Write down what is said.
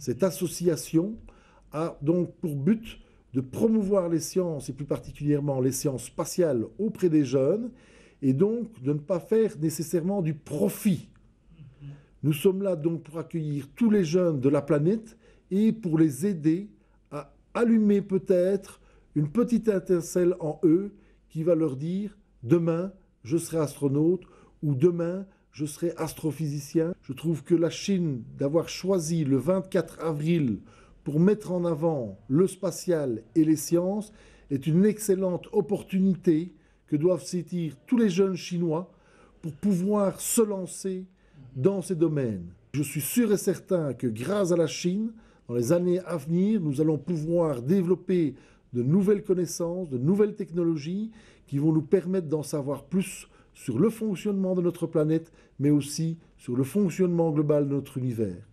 Cette association a donc pour but de promouvoir les sciences et plus particulièrement les sciences spatiales auprès des jeunes et donc de ne pas faire nécessairement du profit. Nous sommes là donc pour accueillir tous les jeunes de la planète et pour les aider à allumer peut-être une petite étincelle en eux qui va leur dire demain je serai astronaute ou demain je serai astrophysicien. Je trouve que la Chine, d'avoir choisi le 24 avril pour mettre en avant le spatial et les sciences, est une excellente opportunité que doivent saisir tous les jeunes Chinois pour pouvoir se lancer dans ces domaines. Je suis sûr et certain que grâce à la Chine, dans les années à venir, nous allons pouvoir développer de nouvelles connaissances, de nouvelles technologies qui vont nous permettre d'en savoir plus sur le fonctionnement de notre planète, mais aussi sur le fonctionnement global de notre univers.